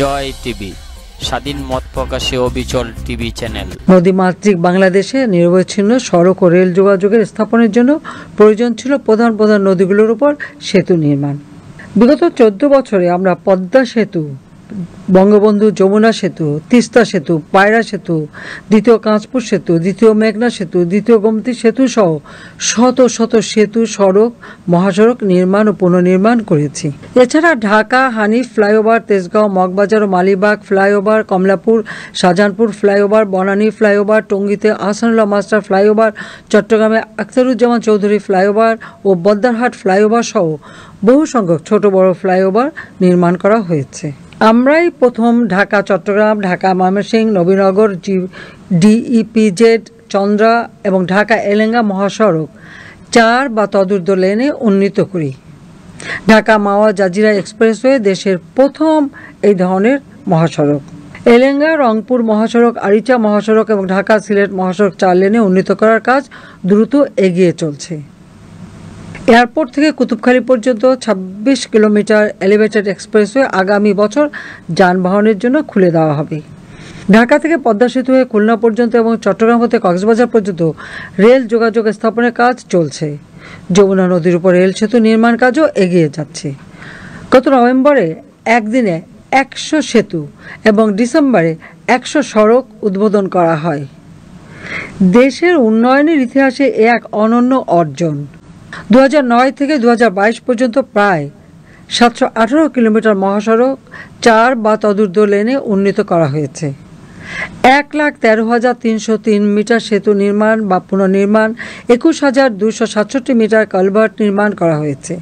জয় TV স্বাধীন মত প্রকাশে অবিচল টিভি চ্যানেল নদীমাতৃক বাংলাদেশে নিরবচ্ছিন্ন সড়ক ও রেল যোগাযোগের স্থাপনের জন্য প্রয়োজন ছিল প্রধান প্রধান নদীগুলোর উপর সেতু নির্মাণ বিগত চোদ্দ বছরে আমরা পদ্মা সেতু বঙ্গবন্ধু যমুনা সেতু তিস্তা সেতু পায়রা সেতু দ্বিতীয় কাঁচপুর সেতু দ্বিতীয় মেঘনা সেতু দ্বিতীয় গোমতী সেতু সহ শত শত সেতু সড়ক মহাসড়ক নির্মাণ ও পুনর্নির্মাণ করেছি এছাড়া ঢাকা হানিফ ফ্লাইওভার তেজগাঁও মগবাজার ও Malibagh flyover Kamalapur Shahjahanpur flyover Banani flyover টঙ্গিতে আহসানুল্লাহ মাস্টার ফ্লাইওভার চট্টগ্রামে আখতারুজ্জামান চৌধুরী ফ্লাইওভার ও বদ্দারহাট ফ্লাইওভার সহ বহু সংখ্যক ছোট বড় ফ্লাইওভার নির্মাণ করা হয়েছে আমরাই প্রথম ঢাকা চট্টগ্রাম ঢাকা ময়মনসিংহ নবীনগর জি ডিইপিজেড চন্দ্রা এবং ঢাকা এলেঙ্গা মহাসড়ক চার বা তদুর্ধ লেনে উন্নীত করি ঢাকা মাওয়া জাজিরা এক্সপ্রেসওয়ে দেশের প্রথম এই ধরনের মহাসড়ক এলেঙ্গা রংপুর মহাসড়ক আরিচা মহাসড়ক এবং ঢাকা সিলেট মহাসড়ক চার লেনে উন্নীত করার কাজ দ্রুত এগিয়ে চলছে এয়ারপোর্ট থেকে কুতুবখালি পর্যন্ত ২৬ কিলোমিটার এলিভেটেড এক্সপ্রেসওয়ে আগামী বছর যানবাহনের জন্য খুলে দেওয়া হবে ঢাকা থেকে পদ্মা সেতু হয়ে খুলনা পর্যন্ত এবং চট্টগ্রাম হতে কক্সবাজার পর্যন্ত রেল যোগাযোগ স্থাপনের কাজ চলছে যমুনা নদীর উপর রেল সেতু নির্মাণ কাজও এগিয়ে যাচ্ছে গত নভেম্বরে একদিনে একশো সেতু এবং ডিসেম্বরে একশো সড়ক উদ্বোধন করা হয় দেশের উন্নয়নের ইতিহাসে এ এক অনন্য অর্জন দু থেকে দু পর্যন্ত প্রায় সাতশো আঠেরো কিলোমিটার মহাসড়ক চার বা তদুর্ধ লেনে উন্নীত করা হয়েছে এক লাখ তেরো হাজার তিনশো তিন মিটার সেতু নির্মাণ বা পুনর্নির্মাণ একুশ হাজার দুশো সাতষট্টি মিটার কালভার্ট নির্মাণ করা হয়েছে